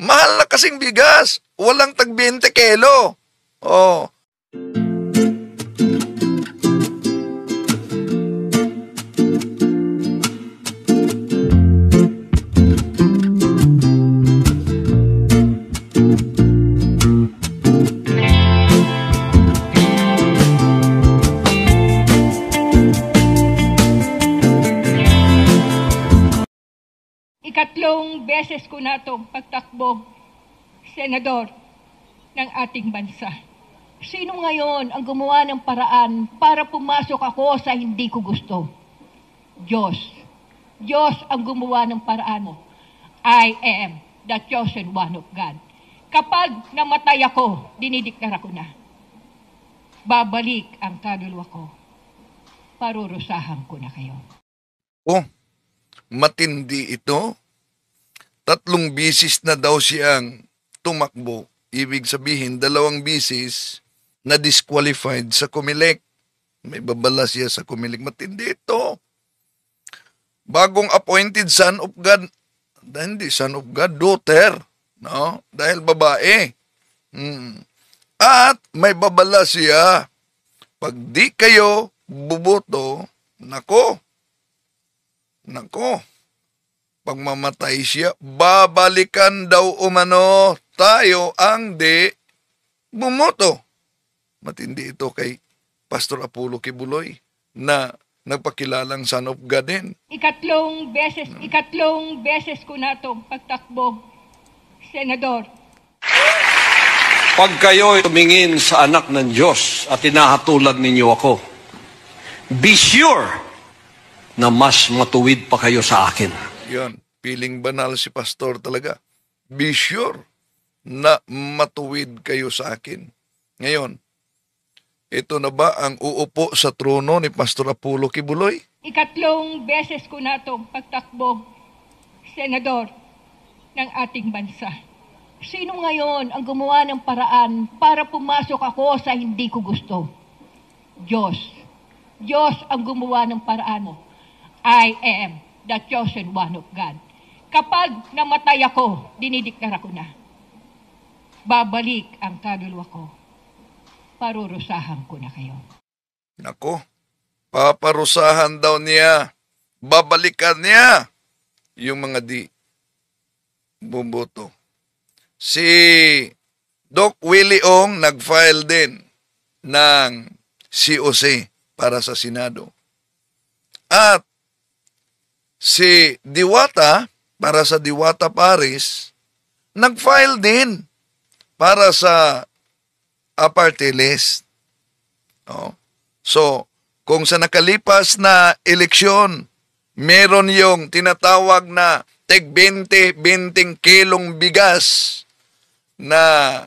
Mahal na kasing bigas. Walang tag 20 kilo. Oh. Ikatlong beses ko na to tumakbong senador ng ating bansa. Sino ngayon ang gumawa ng paraan para pumasok ako sa hindi ko gusto? Diyos. Diyos ang gumawa ng paraan mo. I am the chosen one of God. Kapag namatay ako, dinidiklara ko na. Babalik ang kaluluwa ko. Parurusahan ko na kayo. Oh, matindi ito. Tatlong bisis na daw siyang tumakbo. Ibig sabihin, dalawang bisis na disqualified sa kumilek. May babala siya sa Comelec. Matindi ito. Bagong appointed son of God. Hindi, son of God, daughter. No? Dahil babae. Hmm. At may babala siya. Pag di kayo buboto, nako, nako, pagmamatay siya, babalikan daw umano tayo ang di bumoto. Matindi ito kay Pastor Apollo Kibuloy na nagpakilalang son of God din. Ikatlong beses, hmm. ikatlong beses ko na itong pagtakbo, Senador. Pag kayo'y tumingin sa anak ng Diyos at tinahatulan ninyo ako, be sure na mas matuwid pa kayo sa akin. Yun, piling banal si pastor talaga. Be sure na matuwid kayo sa akin. Ngayon, ito na ba ang uupo sa trono ni Pastor Apollo Kibuloy? Ikatlong beses ko na itong pagtakbo, Senador, ng ating bansa. Sino ngayon ang gumawa ng paraan para pumasok ako sa hindi ko gusto? Diyos. Diyos ang gumawa ng paraan mo. I am the chosen one of God. Kapag namatay ako, dinidiklara ko na, babalik ang kaluluwa ko. Parurusahan ko na kayo. Nako, paparusahan daw niya. Babalikan niya yung mga di bumoto. Si Doc Willie Ong nag-file din ng COC para sa Senado. At Si Diwata, para sa Diwata Paris, nag-file din para sa a list. Oh. So, kung sa nakalipas na eleksyon, meron yung tinatawag na tag 20, 20 kilong bigas na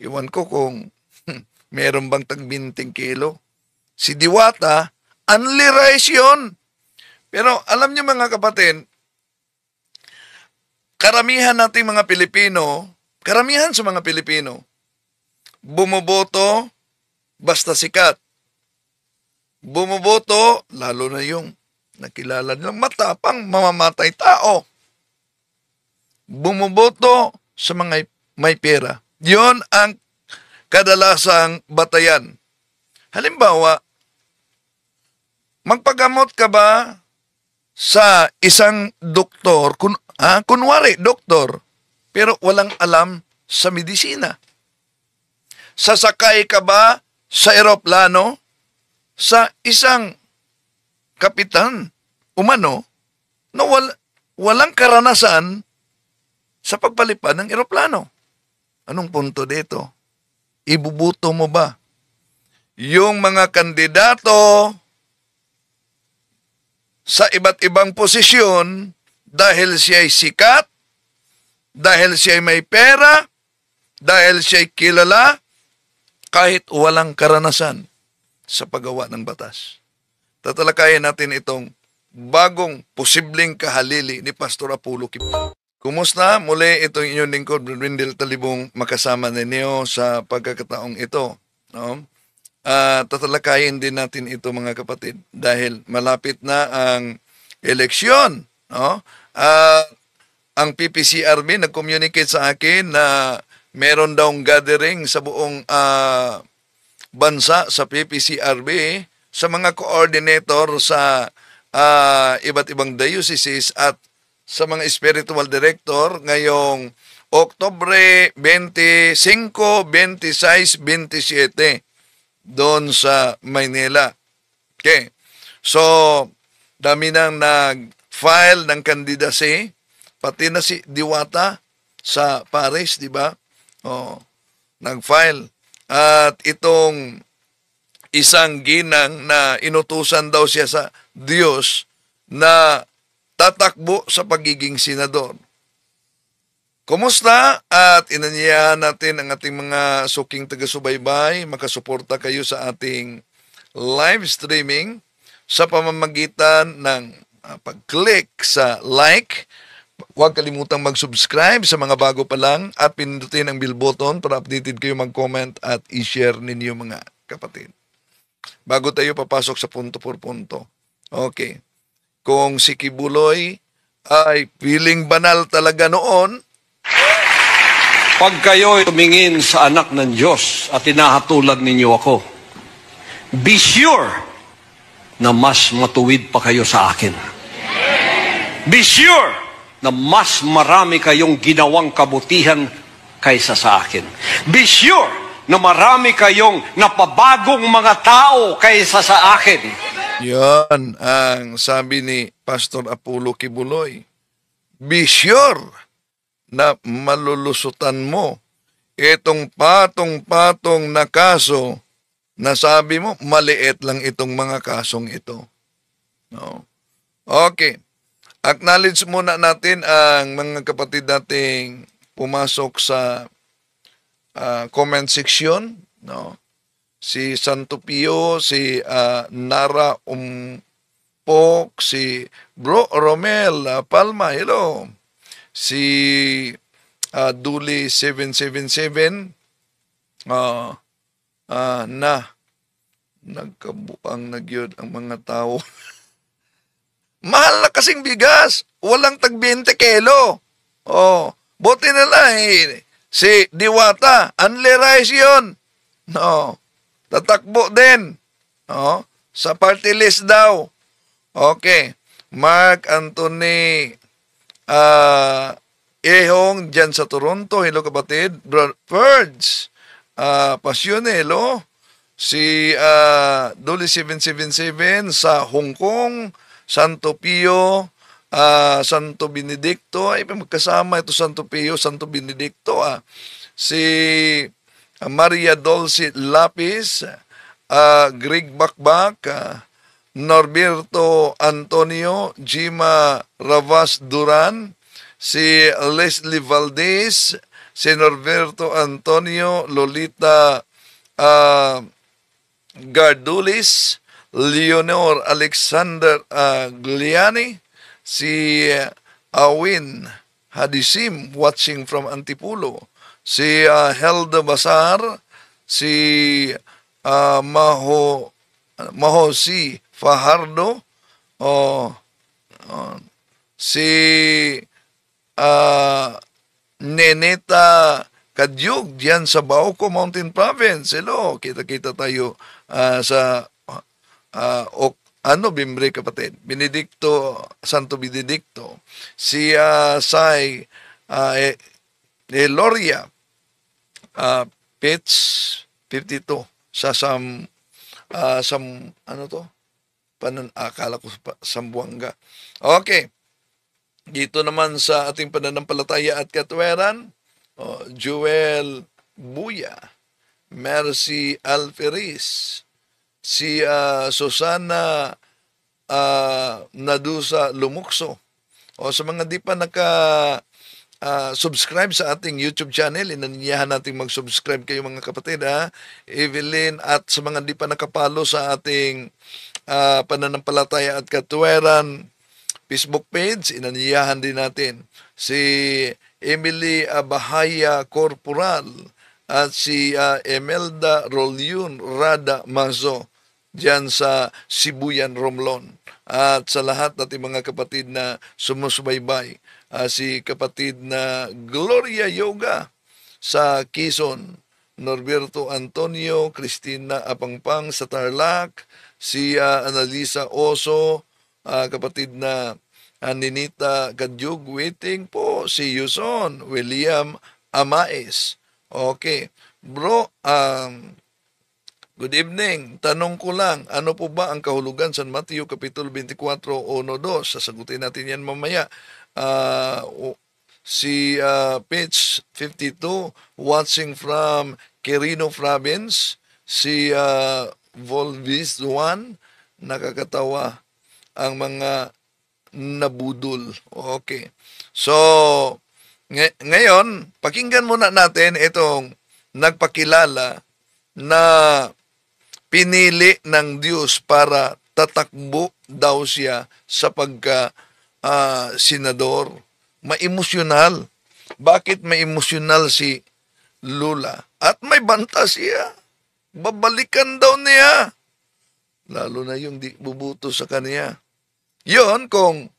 iwan ko kung meron bang tag 20 kilo. Si Diwata, unli rice yun. Pero alam niyo mga kapatid, karamihan nating mga Pilipino, karamihan sa mga Pilipino, bumoboto basta sikat. Bumoboto, lalo na yung nakilala nilang matapang mamamatay tao. Bumoboto sa mga may pera. Yon ang kadalasang batayan. Halimbawa, magpagamot ka ba sa isang doktor, kun, ha, kunwari doktor, pero walang alam sa medisina. Sasakay ka ba sa eroplano sa isang kapitan umano na wal, walang karanasan sa pagpalipad ng eroplano? Anong punto dito? Ibubuto mo ba yung mga kandidato sa iba't ibang posisyon dahil siya ay sikat, dahil siya ay may pera, dahil siya ay kilala, kahit walang karanasan sa paggawa ng batas. Tatalakayin natin itong bagong posibleng kahalili ni Pastor Apollo Kip. Kumusta? Muli itong inyong lingkod, Brindel Talibong, makasama ninyo sa pagkakataong ito. No? uh, tatalakayin din natin ito mga kapatid dahil malapit na ang eleksyon. No? Uh, ang PPCRB nag-communicate sa akin na meron daw gathering sa buong uh, bansa sa PPCRB sa mga coordinator sa uh, iba't ibang dioceses at sa mga spiritual director ngayong Oktobre 25, 26, 27 doon sa Maynila. Okay. So, dami nang nag-file ng candidacy, pati na si Diwata sa Paris, di ba? Oh, nag-file. At itong isang ginang na inutusan daw siya sa Diyos na tatakbo sa pagiging senador. Kumusta? At inanyayahan natin ang ating mga suking taga-subaybay. Makasuporta kayo sa ating live streaming sa pamamagitan ng ah, pag-click sa like. Huwag kalimutang mag-subscribe sa mga bago pa lang at pinindutin ang bell button para updated kayo mag-comment at i-share ninyo mga kapatid. Bago tayo papasok sa punto por punto. Okay. Kung si Kibuloy ay feeling banal talaga noon, pag kayo tumingin sa anak ng Diyos at tinahatulan ninyo ako, be sure na mas matuwid pa kayo sa akin. Be sure na mas marami kayong ginawang kabutihan kaysa sa akin. Be sure na marami kayong napabagong mga tao kaysa sa akin. Yan ang sabi ni Pastor Apulo Kibuloy. Be sure na malulusutan mo itong patong-patong na kaso na sabi mo, maliit lang itong mga kasong ito. No? Okay. Acknowledge muna natin ang mga kapatid nating pumasok sa uh, comment section. No? Si Santo Pio, si uh, Nara Umpok, si Bro Romel uh, Palma. Hello si uh, Duli 777 uh, uh, na nagkabuang nagyod ang mga tao. Mahal na kasing bigas. Walang tag 20 kilo. Oh, buti na lang eh. Si Diwata, unli rice yun. No. Tatakbo din. No. sa party list daw. Okay. Mark Anthony uh, ehong dyan sa Toronto. Hello kapatid. Brother Purge. Uh, ah, Pasione, hello. Si uh, ah, Dolly777 sa Hong Kong. Santo Pio. Uh, Santo Benedicto. Ay, magkasama ito Santo Pio, Santo Benedicto. Ah. Si Maria Dolce Lapis. Uh, Greg Bakbak. Uh, Norberto Antonio, Jima Ravas Duran, si Leslie Valdez, si Norberto Antonio, Lolita uh, Gardulis, Leonor Alexander uh, Gliani, si Awin Hadisim, watching from Antipulo, si uh, Helda Basar, si uh, Maho, Maho si Fajardo o oh, si uh, Neneta Kadyug diyan sa Baoco Mountain Province. Hello, kita-kita tayo uh, sa uh, ok, ano Bimbre kapatid, Benedicto Santo Benedicto, si uh, Sai uh, Eloria uh, Pets 52 sa Sam uh, Sam ano to? panan akala ko Sambuanga. Okay. Dito naman sa ating pananampalataya at katweran, oh, Joel Buya, Mercy Alferis, si uh, Susana uh, Nadusa Lumukso. O sa mga di pa naka uh, subscribe sa ating YouTube channel, inanyahan natin mag-subscribe kayo mga kapatid ha. Evelyn at sa mga di pa nakapalo sa ating uh, pananampalataya at katuweran Facebook page, inanyayahan din natin si Emily Abahaya Corporal at si uh, Emelda Rolyun Rada Mazo dyan sa Sibuyan Romlon at sa lahat natin mga kapatid na sumusubaybay uh, si kapatid na Gloria Yoga sa Quezon Norberto Antonio, Cristina Apangpang sa Tarlac, si uh, Annalisa Oso, uh, kapatid na Aninita ah, Gadyug, waiting po si Yuson William Amaes. Okay. Bro, um, good evening. Tanong ko lang, ano po ba ang kahulugan San Mateo Kapitulo 24, 1-2? Sasagutin natin yan mamaya. Uh, si uh, page 52, watching from Quirino Province. Si uh, Volvis Juan, nakakatawa ang mga nabudol. Okay. So, ng- ngayon, pakinggan muna natin itong nagpakilala na pinili ng Diyos para tatakbo daw siya sa pagka uh, senador. Maemosyonal. Bakit may si Lula? At may banta siya babalikan daw niya. Lalo na yung di bubuto sa kanya. Yun, kung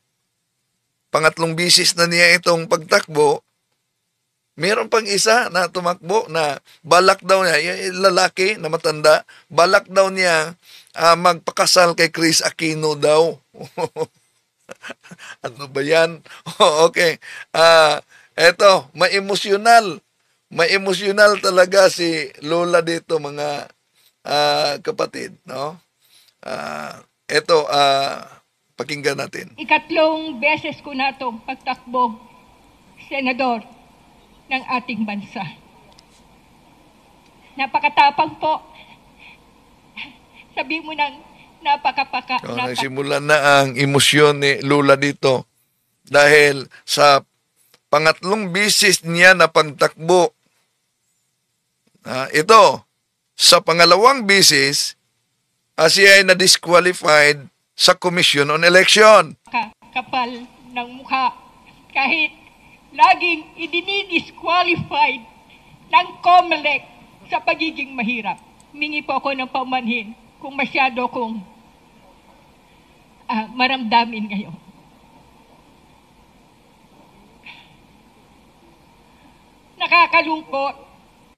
pangatlong bisis na niya itong pagtakbo, meron pang isa na tumakbo na balak daw niya, yung lalaki na matanda, balak daw niya uh, magpakasal kay Chris Aquino daw. ano ba yan? okay. Ah, uh, eto, maemosyoonal ma-emosyonal talaga si Lola dito mga uh, kapatid, no? Uh, ah, ito, uh, ah, pakinggan natin. Ikatlong beses ko na itong pagtakbo, Senador, ng ating bansa. Napakatapang po. Sabi mo nang napakapaka. So, oh, napaka- nagsimulan na ang emosyon ni Lola dito dahil sa pangatlong beses niya na pagtakbo Uh, ito, sa pangalawang bisis, uh, siya ay na-disqualified sa Commission on Election. Kapal ng mukha kahit laging idinidisqualified ng COMELEC sa pagiging mahirap. Mingi po ako ng pamanhin kung masyado kong uh, maramdamin ngayon. Nakakalungkot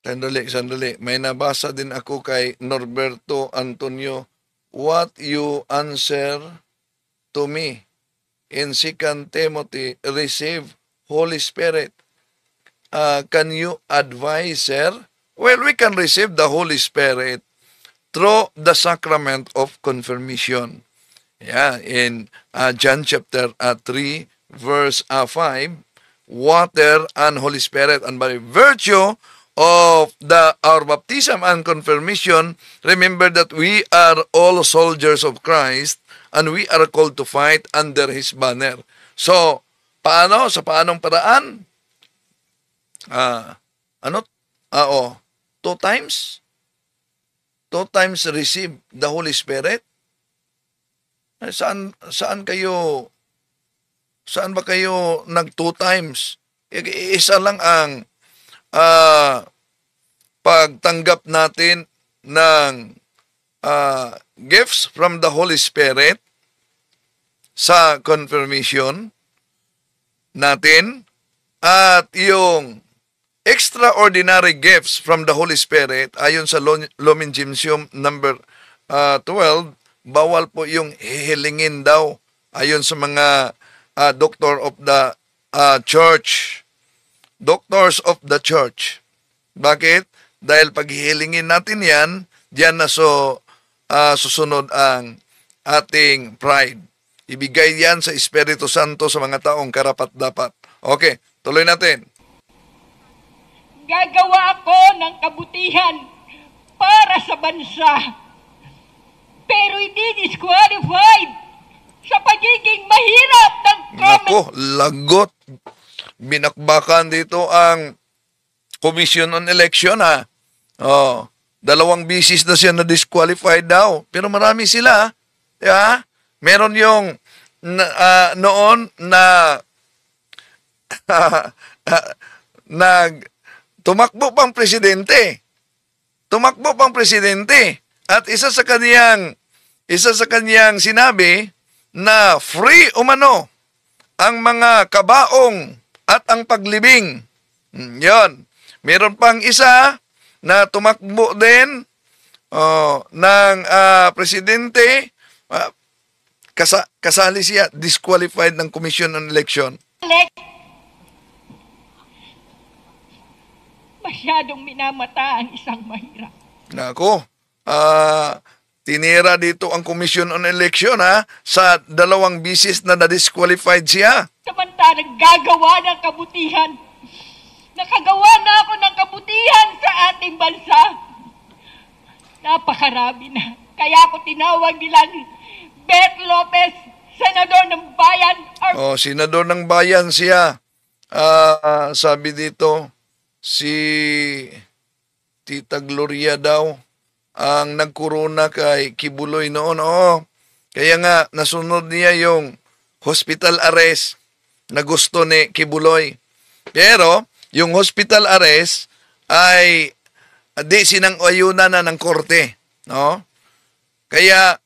Sandali, sandali. May nabasa din ako kay Norberto Antonio. What you answer to me in 2 Timothy, receive Holy Spirit. Uh, can you advise, sir? Well, we can receive the Holy Spirit through the sacrament of confirmation. Yeah, in uh, John chapter uh, 3, verse uh, 5, water and Holy Spirit, and by virtue of the our baptism and confirmation, remember that we are all soldiers of Christ and we are called to fight under His banner. So, paano? Sa paanong paraan? Ah, uh, ano? Ah, oh, two times? Two times receive the Holy Spirit? Eh, saan, saan kayo, saan ba kayo nag two times? Isa lang ang uh, pagtanggap natin ng uh, gifts from the Holy Spirit sa confirmation natin at yung extraordinary gifts from the Holy Spirit ayon sa Lumen Gentium number uh, ah, 12 bawal po yung hihilingin daw ayon sa mga uh, doctor of the uh, church doctors of the church. Bakit? Dahil paghihilingin natin yan, diyan na so uh, susunod ang ating pride. Ibigay yan sa Espiritu Santo sa mga taong karapat-dapat. Okay, tuloy natin. Gagawa ako ng kabutihan para sa bansa. Pero hindi disqualified sa pagiging mahirap ng comment. Ako, lagot binakbakan dito ang Commission on Election ha. Oh, dalawang bisis na siya na disqualified daw. Pero marami sila. Di ba? Meron yung uh, noon na nag tumakbo pang presidente. Tumakbo pang presidente. At isa sa kaniyang isa sa kaniyang sinabi na free umano ang mga kabaong at ang paglibing. Hmm, Yon. Meron pang isa na tumakbo din oh, ng uh, presidente. Uh, kasa- kasali siya, disqualified ng Commission on Election. Elect. Masyadong minamata ang isang mahirap. Nako. Ah... Uh, Tinira dito ang Commission on Election ha, sa dalawang bisis na na-disqualified siya. Samantalang gagawa ng kabutihan. Nakagawa na ako ng kabutihan sa ating bansa. Napakarami na. Kaya ako tinawag nilang Beth Lopez, Senador ng Bayan. Or... Oh, Senador ng Bayan siya. Uh, sabi dito, si Tita Gloria daw ang nagkorona kay Kibuloy noon. Oo, kaya nga nasunod niya yung hospital arrest na gusto ni Kibuloy. Pero yung hospital arrest ay di sinang-ayunan na ng korte. No? Kaya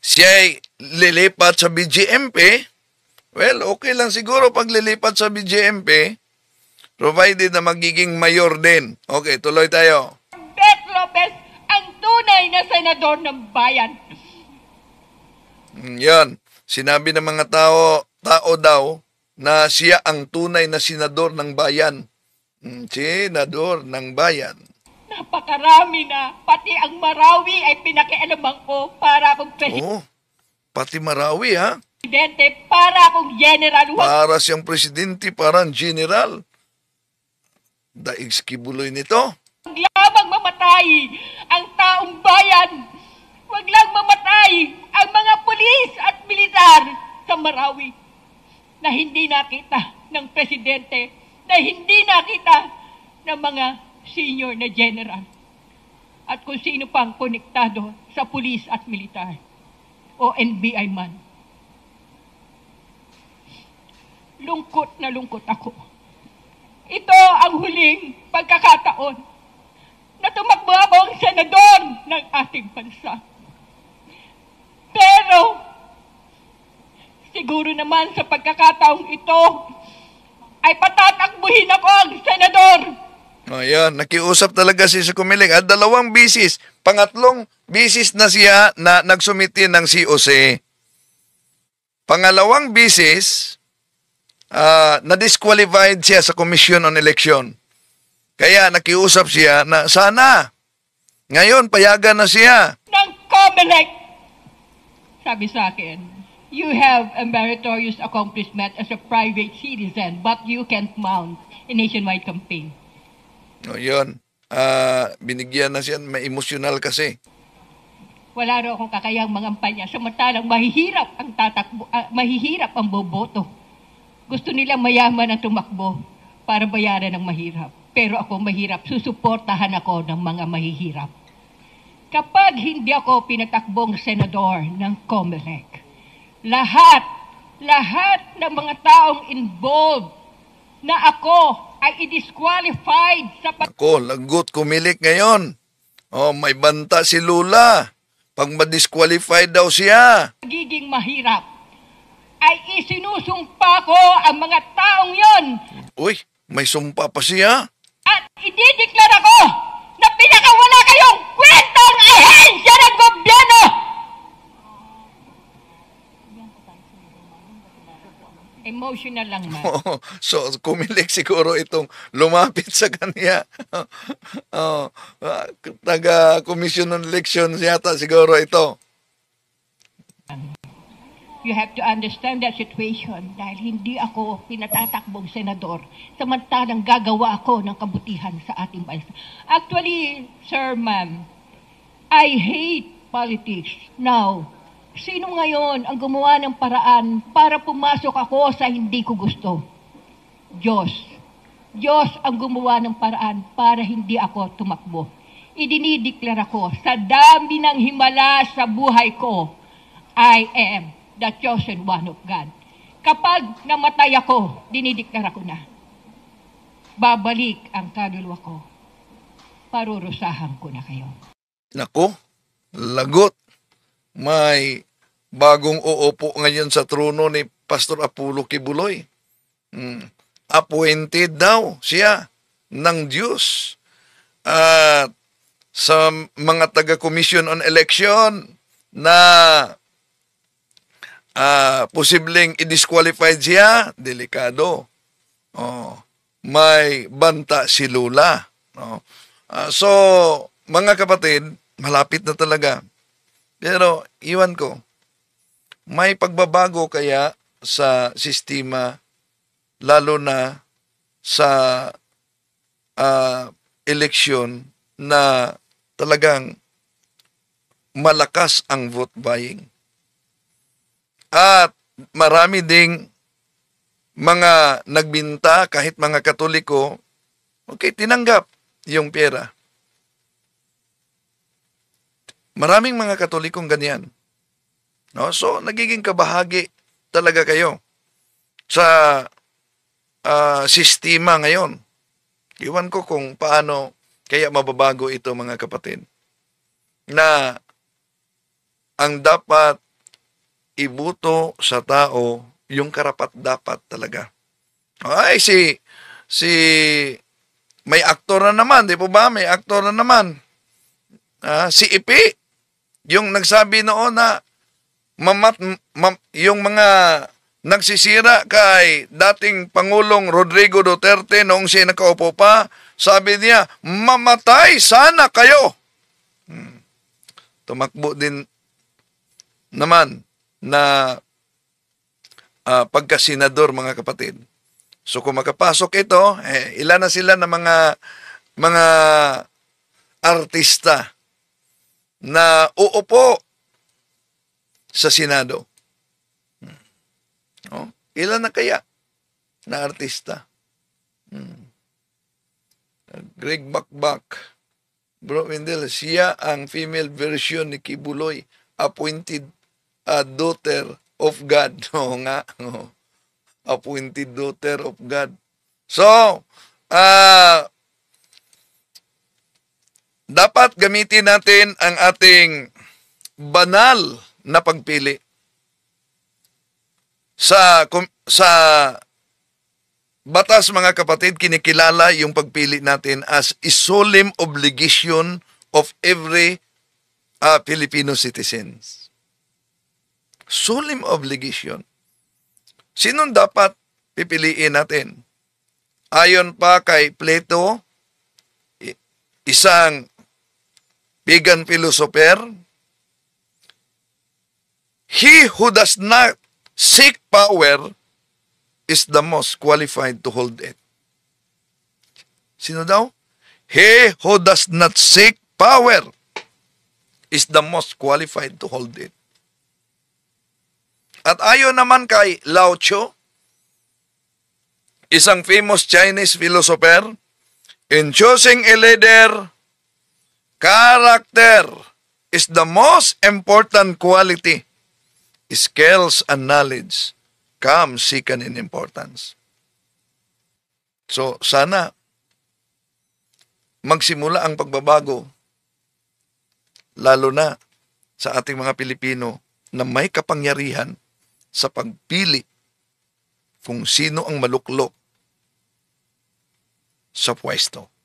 siya ay lilipat sa BGMP. Well, okay lang siguro pag lilipat sa BGMP provided na magiging mayor din. Okay, tuloy tayo. Lopez ang tunay na senador ng bayan. Mm, yan. Sinabi ng mga tao, tao daw na siya ang tunay na senador ng bayan. Mm, senador ng bayan. Napakarami na. Pati ang Marawi ay pinakialaman ko para akong presidente. Oh, pati Marawi ha? Presidente, para akong general. Para siyang presidente, parang general. Daig skibuloy nito. Huwag lamang mamatay ang taong bayan. Huwag lang mamatay ang mga pulis at militar sa Marawi na hindi nakita ng presidente, na hindi nakita ng mga senior na general at kung sino pang konektado sa pulis at militar o NBI man. Lungkot na lungkot ako. Ito ang huling pagkakataon na tumakbo ang senador ng ating bansa. Pero, siguro naman sa pagkakataong ito, ay patatakbuhin ako ang senador. O oh, nakiusap talaga si Sukumiling. At dalawang bisis, pangatlong bisis na siya na nagsumiti ng COC. Pangalawang bisis, uh, na-disqualified siya sa Commission on Election. Kaya nakiusap siya na sana, ngayon payagan na siya. Ng Comelec, sabi sa akin, you have a meritorious accomplishment as a private citizen but you can't mount a nationwide campaign. No, yun. Uh, binigyan na siya, may emotional kasi. Wala raw akong kakayang mangampanya, samantalang mahihirap ang tatakbo, uh, mahihirap ang boboto. Gusto nila mayaman ang tumakbo para bayaran ng mahirap pero ako mahirap. Susuportahan ako ng mga mahihirap. Kapag hindi ako pinatakbong senador ng COMELEC, lahat, lahat ng mga taong involved na ako ay i-disqualified sa... Ako, lagot kumilik ngayon. Oh, may banta si Lula. Pag ma-disqualified daw siya. Pagiging mahirap ay isinusumpa ko ang mga taong yon. Uy, may sumpa pa siya. At idideklara ko na pinakawala kayong kwentang ahensya ng gobyerno! Emotional lang na. Oh, so, kumilik siguro itong lumapit sa kanya. oh, ah, taga commission ng election yata siguro ito you have to understand that situation dahil hindi ako pinatatakbong senador samantalang gagawa ako ng kabutihan sa ating bansa. Actually, sir, ma'am, I hate politics. Now, sino ngayon ang gumawa ng paraan para pumasok ako sa hindi ko gusto? Diyos. Diyos ang gumawa ng paraan para hindi ako tumakbo. Idinideklara ko sa dami ng himala sa buhay ko, I am the chosen one of God. Kapag namatay ako, dinidiklara ko na, babalik ang kaluluwa ko. Parurusahan ko na kayo. Nako, lagot. May bagong uupo ngayon sa trono ni Pastor Apulo Kibuloy. Hmm. Appointed daw siya ng Diyos. At sa mga taga-Commission on Election na uh, posibleng i-disqualified siya, delikado. Oh, may banta si Lula. Oh. Uh, so, mga kapatid, malapit na talaga. Pero, iwan ko, may pagbabago kaya sa sistema, lalo na sa uh, eleksyon na talagang malakas ang vote buying. At marami ding mga nagbinta kahit mga katoliko, okay, tinanggap yung pera. Maraming mga katolikong ganyan. No? So, nagiging kabahagi talaga kayo sa uh, sistema ngayon. Iwan ko kung paano kaya mababago ito mga kapatid. Na ang dapat ibuto sa tao yung karapat dapat talaga. Ay, si, si, may aktor na naman, di po ba? May aktor na naman. Ah, si Ipi, yung nagsabi noon na mamat, mam, yung mga nagsisira kay dating Pangulong Rodrigo Duterte noong siya nakaupo pa, sabi niya, mamatay sana kayo. Hmm. Tumakbo din naman na uh, ah, pagkasinador mga kapatid. So kung makapasok ito, eh, ilan na sila ng mga mga artista na uupo sa Senado. Hmm. Oh, ilan na kaya na artista? Hmm. Greg Bakbak, Bro Wendell, siya ang female version ni Kibuloy, appointed a daughter of God. No nga. Oo. Appointed daughter of God. So, uh, dapat gamitin natin ang ating banal na pagpili sa sa batas mga kapatid kinikilala yung pagpili natin as a solemn obligation of every uh, Filipino citizens solemn obligation. Sinong dapat pipiliin natin? Ayon pa kay Plato, isang pagan philosopher, He who does not seek power is the most qualified to hold it. Sino daw? He who does not seek power is the most qualified to hold it. At ayon naman kay Lao Tzu, isang famous Chinese philosopher, in choosing a leader, character is the most important quality. Skills and knowledge come second in importance. So sana magsimula ang pagbabago lalo na sa ating mga Pilipino na may kapangyarihan sa pagpili kung sino ang maluklok sa pwesto.